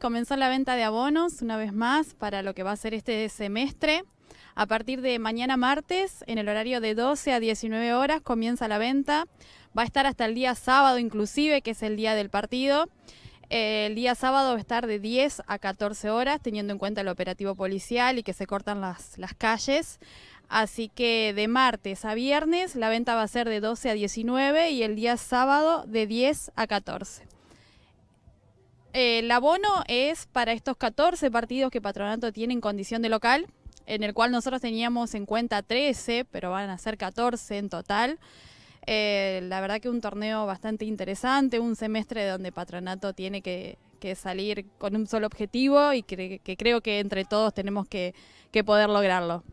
Comenzó la venta de abonos una vez más para lo que va a ser este semestre. A partir de mañana martes, en el horario de 12 a 19 horas, comienza la venta. Va a estar hasta el día sábado inclusive, que es el día del partido. Eh, el día sábado va a estar de 10 a 14 horas, teniendo en cuenta el operativo policial y que se cortan las, calles. Así que de martes a viernes la venta va a ser de 12 a 19 y el día sábado de 10 a 14. Eh, el abono es para estos 14 partidos que Patronato tiene en condición de local, en el cual nosotros teníamos en cuenta 13, pero van a ser 14 en total. Eh, la verdad que un torneo bastante interesante, un semestre donde Patronato tiene que, salir con un solo objetivo y que, creo que entre todos tenemos que, poder lograrlo.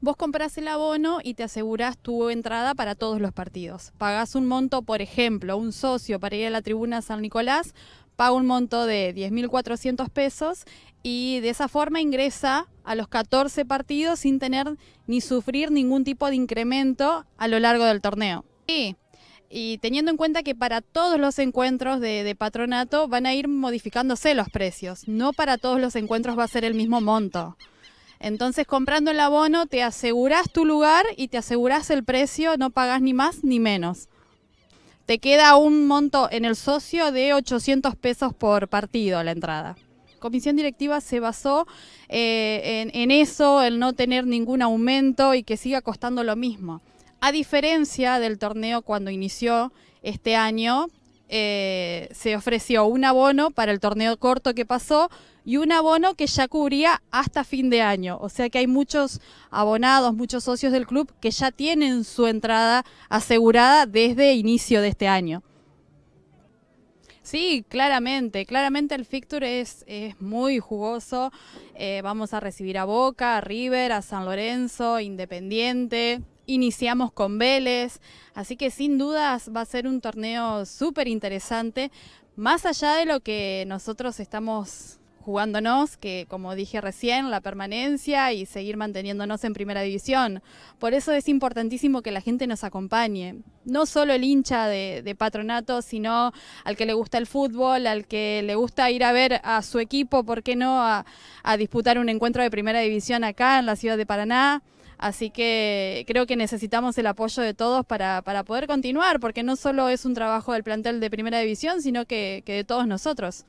Vos compras el abono y te aseguras tu entrada para todos los partidos. Pagás un monto, por ejemplo, un socio para ir a la tribuna San Nicolás paga un monto de 10.400 pesos y de esa forma ingresa a los 14 partidos sin tener ni sufrir ningún tipo de incremento a lo largo del torneo. Y teniendo en cuenta que para todos los encuentros de, de, patronato van a ir modificándose los precios, no para todos los encuentros va a ser el mismo monto. Entonces comprando el abono te aseguras tu lugar y te aseguras el precio, no pagas ni más ni menos te queda un monto en el socio de 800 pesos por partido a la entrada. Comisión directiva se basó eh, en, en eso, el no tener ningún aumento y que siga costando lo mismo. A diferencia del torneo cuando inició este año, eh, se ofreció un abono para el torneo corto que pasó y un abono que ya cubría hasta fin de año. O sea que hay muchos abonados, muchos socios del club que ya tienen su entrada asegurada desde inicio de este año. Sí, claramente, claramente el fixture es, es muy jugoso. Eh, vamos a recibir a Boca, a River, a San Lorenzo, Independiente, iniciamos con Vélez, así que sin dudas va a ser un torneo súper interesante, más allá de lo que nosotros estamos jugándonos, que como dije recién, la permanencia y seguir manteniéndonos en primera división. Por eso es importantísimo que la gente nos acompañe. No solo el hincha de, patronato, sino al que le gusta el fútbol, al que le gusta ir a ver a su equipo, ¿por qué no? a disputar un encuentro de primera división acá en la ciudad de Paraná. Así que creo que necesitamos el apoyo de todos para, para poder continuar, porque no solo es un trabajo del plantel de primera división, sino que, que de todos nosotros.